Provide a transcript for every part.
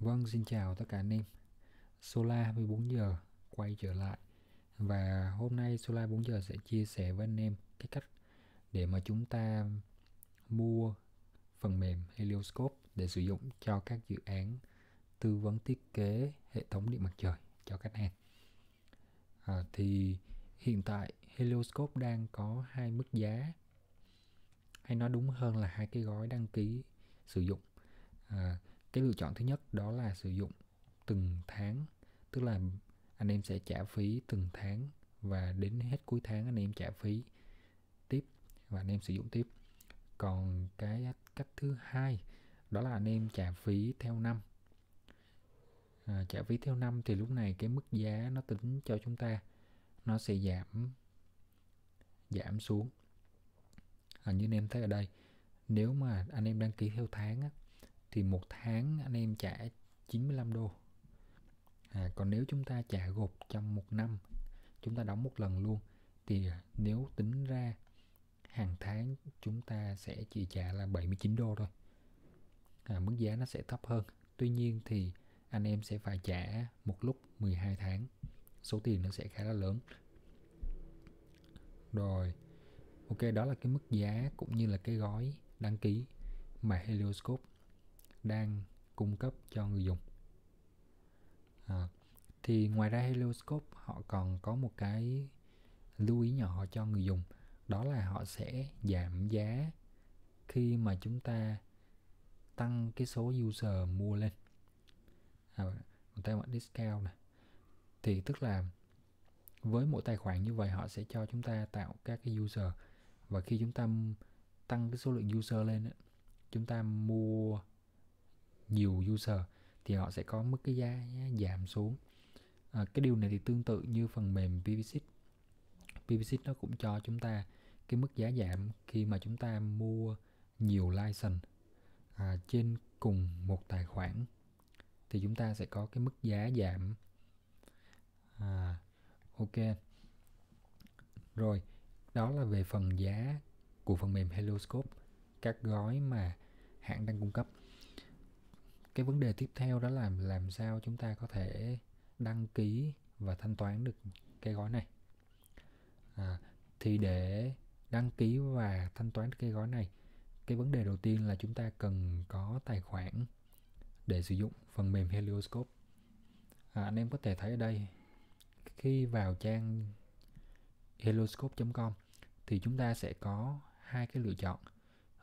Vâng, xin chào tất cả anh em. Solar 24 giờ quay trở lại và hôm nay Solar 4 giờ sẽ chia sẻ với anh em cái cách để mà chúng ta mua phần mềm Helioscope để sử dụng cho các dự án tư vấn thiết kế hệ thống điện mặt trời cho khách hàng. À, thì hiện tại Helioscope đang có hai mức giá hay nói đúng hơn là hai cái gói đăng ký sử dụng à, cái lựa chọn thứ nhất đó là sử dụng từng tháng tức là anh em sẽ trả phí từng tháng và đến hết cuối tháng anh em trả phí tiếp và anh em sử dụng tiếp còn cái cách thứ hai đó là anh em trả phí theo năm à, trả phí theo năm thì lúc này cái mức giá nó tính cho chúng ta nó sẽ giảm giảm xuống à, như anh em thấy ở đây nếu mà anh em đăng ký theo tháng á, thì một tháng anh em trả 95 đô à, còn nếu chúng ta trả gộp trong một năm chúng ta đóng một lần luôn thì nếu tính ra hàng tháng chúng ta sẽ chỉ trả là 79 đô thôi à, mức giá nó sẽ thấp hơn tuy nhiên thì anh em sẽ phải trả một lúc 12 tháng số tiền nó sẽ khá là lớn rồi ok đó là cái mức giá cũng như là cái gói đăng ký mà Helioscope đang cung cấp cho người dùng à, thì ngoài ra Helioscope họ còn có một cái lưu ý nhỏ cho người dùng đó là họ sẽ giảm giá khi mà chúng ta tăng cái số user mua lên à, người ta gọi discount này thì tức là với mỗi tài khoản như vậy họ sẽ cho chúng ta tạo các cái user và khi chúng ta tăng cái số lượng user lên chúng ta mua nhiều user thì họ sẽ có mức cái giá giảm xuống à, cái điều này thì tương tự như phần mềm PVSIT PVSIT nó cũng cho chúng ta cái mức giá giảm khi mà chúng ta mua nhiều license à, trên cùng một tài khoản thì chúng ta sẽ có cái mức giá giảm à, ok rồi đó là về phần giá của phần mềm Helioscope các gói mà hãng đang cung cấp cái vấn đề tiếp theo đó là làm sao chúng ta có thể đăng ký và thanh toán được cái gói này à, thì để đăng ký và thanh toán cái gói này cái vấn đề đầu tiên là chúng ta cần có tài khoản để sử dụng phần mềm Helioscope à, anh em có thể thấy ở đây khi vào trang helioscope.com thì chúng ta sẽ có hai cái lựa chọn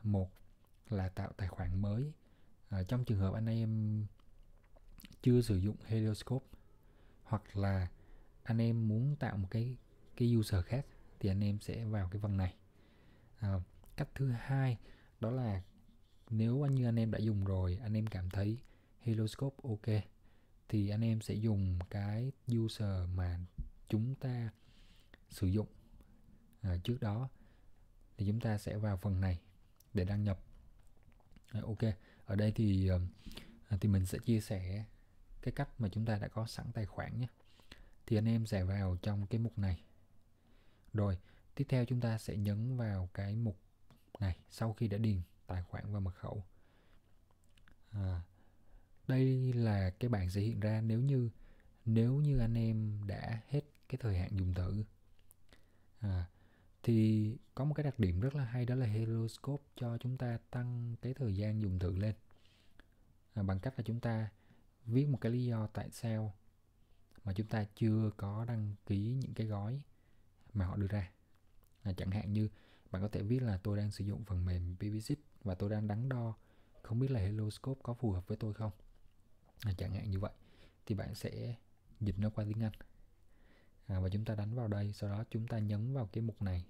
một là tạo tài khoản mới à, trong trường hợp anh em chưa sử dụng helioscope hoặc là anh em muốn tạo một cái cái user khác thì anh em sẽ vào cái phần này à, cách thứ hai đó là nếu anh như anh em đã dùng rồi anh em cảm thấy Helioscope ok thì anh em sẽ dùng cái user mà chúng ta sử dụng à, trước đó thì chúng ta sẽ vào phần này để đăng nhập à, ok ở đây thì ờ, à, thì mình sẽ chia sẻ cái cách mà chúng ta đã có sẵn tài khoản nhé thì anh em sẽ vào trong cái mục này rồi tiếp theo chúng ta sẽ nhấn vào cái mục này sau khi đã điền tài khoản và mật khẩu à, đây là cái bảng sẽ hiện ra nếu như nếu như anh em đã hết cái thời hạn dùng thử à, thì có một cái đặc điểm rất là hay đó là Heloscope cho chúng ta tăng cái thời gian dùng thử lên à, bằng cách là chúng ta viết một cái lý do tại sao mà chúng ta chưa có đăng ký những cái gói mà họ đưa ra à, chẳng hạn như bạn có thể viết là tôi đang sử dụng phần mềm BBZip và tôi đang đắn đo không biết là Heloscope có phù hợp với tôi không à, chẳng hạn như vậy thì bạn sẽ dịch nó qua tiếng Anh à, và chúng ta đánh vào đây sau đó chúng ta nhấn vào cái mục này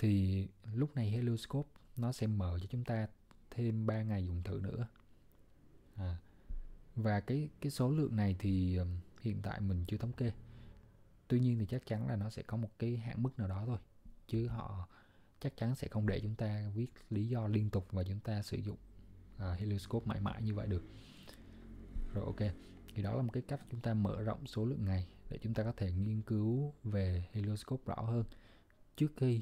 thì lúc này Helioscope nó sẽ mở cho chúng ta thêm 3 ngày dùng thử nữa à, và cái cái số lượng này thì hiện tại mình chưa thống kê tuy nhiên thì chắc chắn là nó sẽ có một cái hạn mức nào đó thôi chứ họ chắc chắn sẽ không để chúng ta viết lý do liên tục và chúng ta sử dụng à, Helioscope mãi mãi như vậy được rồi ok thì đó là một cái cách chúng ta mở rộng số lượng ngày để chúng ta có thể nghiên cứu về Helioscope rõ hơn trước khi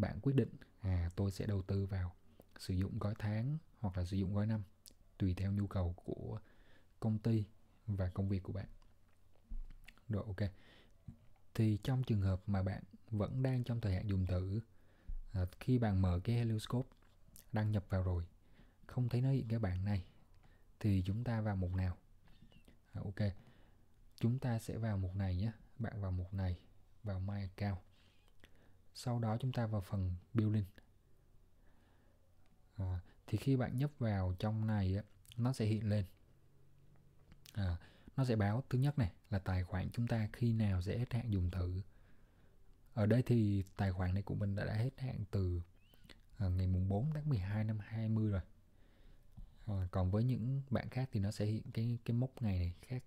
bạn quyết định à tôi sẽ đầu tư vào sử dụng gói tháng hoặc là sử dụng gói năm tùy theo nhu cầu của công ty và công việc của bạn rồi ok thì trong trường hợp mà bạn vẫn đang trong thời hạn dùng thử à, khi bạn mở cái Helioscope đăng nhập vào rồi không thấy nó hiện cái bảng này thì chúng ta vào mục nào à, ok chúng ta sẽ vào mục này nhé bạn vào mục này vào my account sau đó chúng ta vào phần building à, thì khi bạn nhấp vào trong này nó sẽ hiện lên à, nó sẽ báo thứ nhất này là tài khoản chúng ta khi nào sẽ hết hạn dùng thử ở đây thì tài khoản này của mình đã, đã hết hạn từ à, ngày mùng 4 tháng 12 năm 20 rồi à, còn với những bạn khác thì nó sẽ hiện cái cái mốc ngày này khác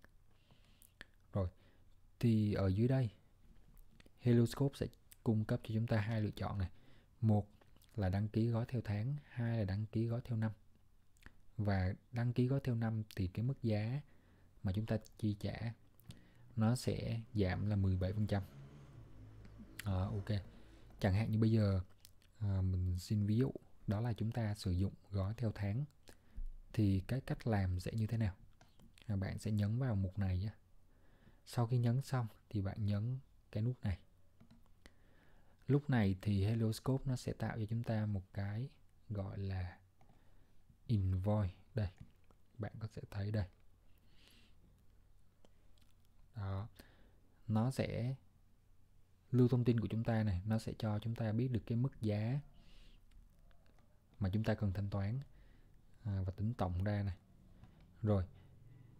rồi thì ở dưới đây Heloscope sẽ cung cấp cho chúng ta hai lựa chọn này một là đăng ký gói theo tháng hai là đăng ký gói theo năm và đăng ký gói theo năm thì cái mức giá mà chúng ta chi trả nó sẽ giảm là 17% à, ờ, ok chẳng hạn như bây giờ à, mình xin ví dụ đó là chúng ta sử dụng gói theo tháng thì cái cách làm sẽ như thế nào à, bạn sẽ nhấn vào mục này nhé sau khi nhấn xong thì bạn nhấn cái nút này lúc này thì Helioscope nó sẽ tạo cho chúng ta một cái gọi là invoice đây bạn có thể thấy đây đó nó sẽ lưu thông tin của chúng ta này nó sẽ cho chúng ta biết được cái mức giá mà chúng ta cần thanh toán à, và tính tổng ra này rồi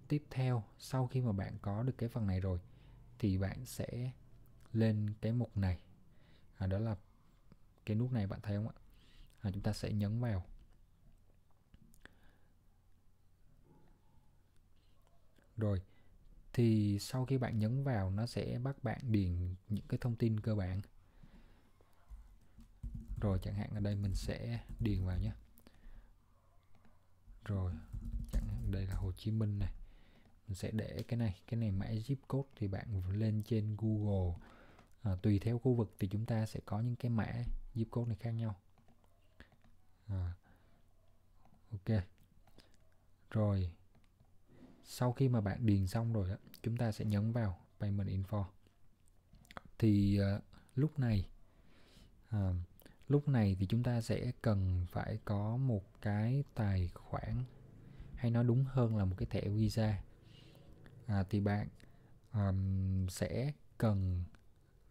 tiếp theo sau khi mà bạn có được cái phần này rồi thì bạn sẽ lên cái mục này à, đó là cái nút này bạn thấy không ạ à, chúng ta sẽ nhấn vào rồi thì sau khi bạn nhấn vào nó sẽ bắt bạn điền những cái thông tin cơ bản rồi chẳng hạn ở đây mình sẽ điền vào nhé rồi chẳng hạn đây là Hồ Chí Minh này mình sẽ để cái này cái này mã zip code thì bạn lên trên Google à, tùy theo khu vực thì chúng ta sẽ có những cái mã zip code này khác nhau à, ok rồi sau khi mà bạn điền xong rồi đó, chúng ta sẽ nhấn vào payment info thì uh, lúc này uh, lúc này thì chúng ta sẽ cần phải có một cái tài khoản hay nói đúng hơn là một cái thẻ visa à, thì bạn um, sẽ cần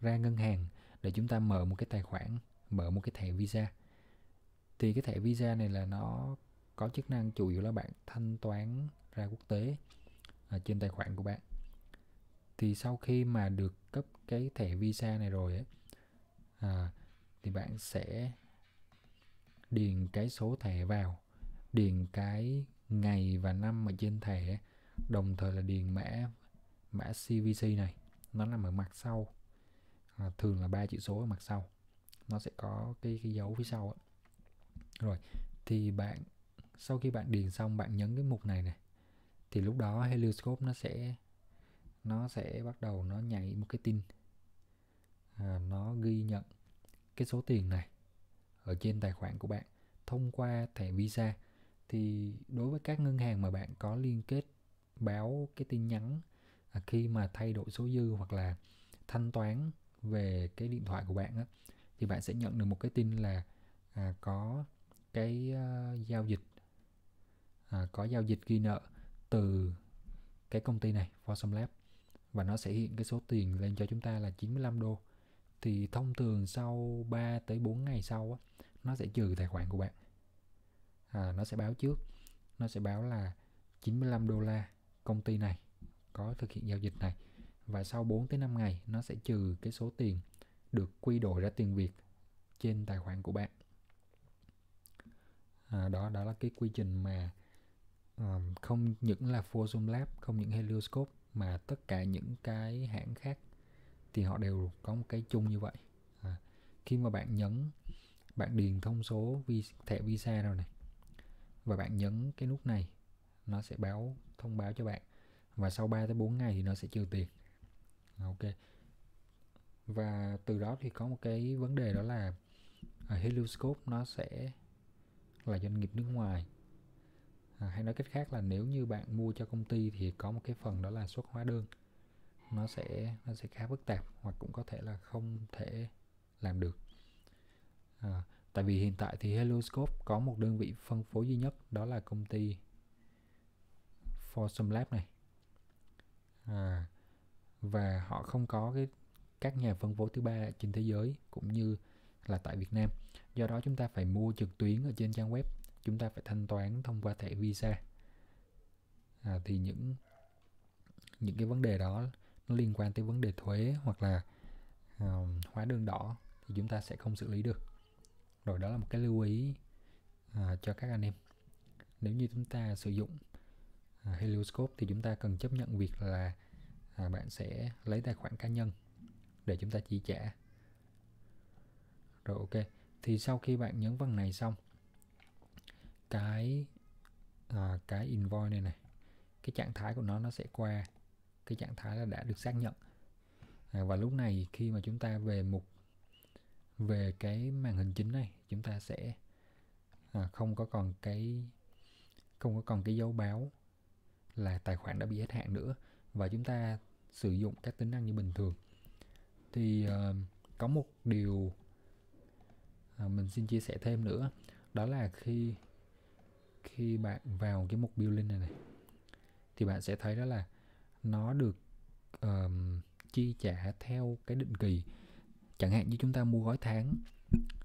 ra ngân hàng để chúng ta mở một cái tài khoản mở một cái thẻ visa thì cái thẻ visa này là nó có chức năng chủ yếu là bạn thanh toán ra quốc tế ở à, trên tài khoản của bạn thì sau khi mà được cấp cái thẻ visa này rồi ấy, à, thì bạn sẽ điền cái số thẻ vào điền cái ngày và năm ở trên thẻ đồng thời là điền mã mã CVC này nó nằm ở mặt sau À, thường là ba chữ số ở mặt sau nó sẽ có cái, cái dấu phía sau đó. rồi thì bạn sau khi bạn điền xong bạn nhấn cái mục này này thì lúc đó Helioscope nó sẽ nó sẽ bắt đầu nó nhảy một cái tin à, nó ghi nhận cái số tiền này ở trên tài khoản của bạn thông qua thẻ Visa thì đối với các ngân hàng mà bạn có liên kết báo cái tin nhắn à, khi mà thay đổi số dư hoặc là thanh toán về cái điện thoại của bạn á, thì bạn sẽ nhận được một cái tin là à, có cái uh, giao dịch à, có giao dịch ghi nợ từ cái công ty này Fossum Lab và nó sẽ hiện cái số tiền lên cho chúng ta là 95 đô thì thông thường sau 3 tới 4 ngày sau á, nó sẽ trừ tài khoản của bạn à, nó sẽ báo trước nó sẽ báo là 95 đô la công ty này có thực hiện giao dịch này và sau 4 tới 5 ngày nó sẽ trừ cái số tiền được quy đổi ra tiền Việt trên tài khoản của bạn à, đó đó là cái quy trình mà um, không những là Fosum Lab không những Helioscope mà tất cả những cái hãng khác thì họ đều có một cái chung như vậy à, khi mà bạn nhấn bạn điền thông số vi, thẻ visa rồi này và bạn nhấn cái nút này nó sẽ báo thông báo cho bạn và sau 3 tới 4 ngày thì nó sẽ trừ tiền À, ok và từ đó thì có một cái vấn đề đó là à, Helioscope nó sẽ là doanh nghiệp nước ngoài à, hay nói cách khác là nếu như bạn mua cho công ty thì có một cái phần đó là xuất hóa đơn nó sẽ nó sẽ khá phức tạp hoặc cũng có thể là không thể làm được à, tại vì hiện tại thì Helioscope có một đơn vị phân phối duy nhất đó là công ty Forsum Lab này à, và họ không có cái các nhà phân phối thứ ba trên thế giới cũng như là tại Việt Nam. Do đó chúng ta phải mua trực tuyến ở trên trang web, chúng ta phải thanh toán thông qua thẻ Visa. À, thì những những cái vấn đề đó nó liên quan tới vấn đề thuế hoặc là uh, hóa đơn đỏ thì chúng ta sẽ không xử lý được. Rồi đó là một cái lưu ý uh, cho các anh em. Nếu như chúng ta sử dụng uh, Helioscope thì chúng ta cần chấp nhận việc là À, bạn sẽ lấy tài khoản cá nhân để chúng ta chi trả rồi ok thì sau khi bạn nhấn phần vâng này xong cái à, cái invoice này này cái trạng thái của nó nó sẽ qua cái trạng thái là đã được xác nhận à, và lúc này khi mà chúng ta về mục về cái màn hình chính này chúng ta sẽ à, không có còn cái không có còn cái dấu báo là tài khoản đã bị hết hạn nữa và chúng ta sử dụng các tính năng như bình thường thì uh, có một điều uh, mình xin chia sẻ thêm nữa đó là khi khi bạn vào cái mục building này này thì bạn sẽ thấy đó là nó được uh, chi trả theo cái định kỳ chẳng hạn như chúng ta mua gói tháng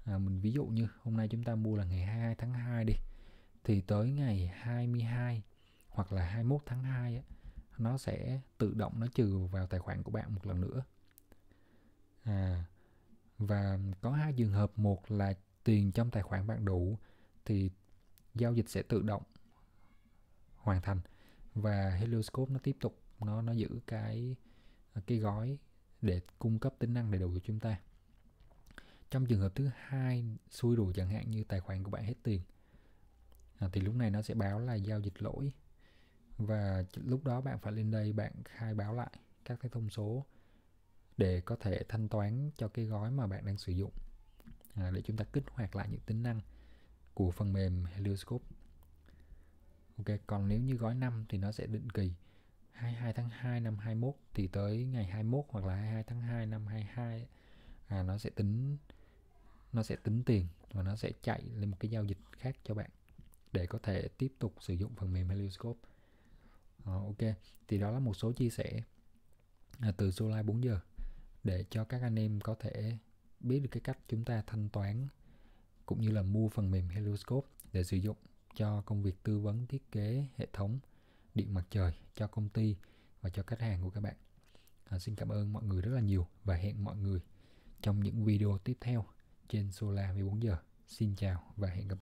à, mình ví dụ như hôm nay chúng ta mua là ngày 22 tháng 2 đi thì tới ngày 22 hoặc là 21 tháng 2 á, nó sẽ tự động nó trừ vào tài khoản của bạn một lần nữa à và có hai trường hợp một là tiền trong tài khoản bạn đủ thì giao dịch sẽ tự động hoàn thành và Helioscope nó tiếp tục nó nó giữ cái cái gói để cung cấp tính năng đầy đủ cho chúng ta trong trường hợp thứ hai xui rủi chẳng hạn như tài khoản của bạn hết tiền à, thì lúc này nó sẽ báo là giao dịch lỗi và lúc đó bạn phải lên đây bạn khai báo lại các cái thông số để có thể thanh toán cho cái gói mà bạn đang sử dụng à, để chúng ta kích hoạt lại những tính năng của phần mềm Helioscope. Ok, còn nếu như gói 5 thì nó sẽ định kỳ 22 tháng 2 năm 21 thì tới ngày 21 hoặc là 22 tháng 2 năm 22 à, nó sẽ tính nó sẽ tính tiền và nó sẽ chạy lên một cái giao dịch khác cho bạn để có thể tiếp tục sử dụng phần mềm Helioscope Ờ, ok thì đó là một số chia sẻ à, từ Solar 4 giờ để cho các anh em có thể biết được cái cách chúng ta thanh toán cũng như là mua phần mềm Helioscope để sử dụng cho công việc tư vấn thiết kế hệ thống điện mặt trời cho công ty và cho khách hàng của các bạn. À, xin cảm ơn mọi người rất là nhiều và hẹn mọi người trong những video tiếp theo trên Solar 14 giờ. Xin chào và hẹn gặp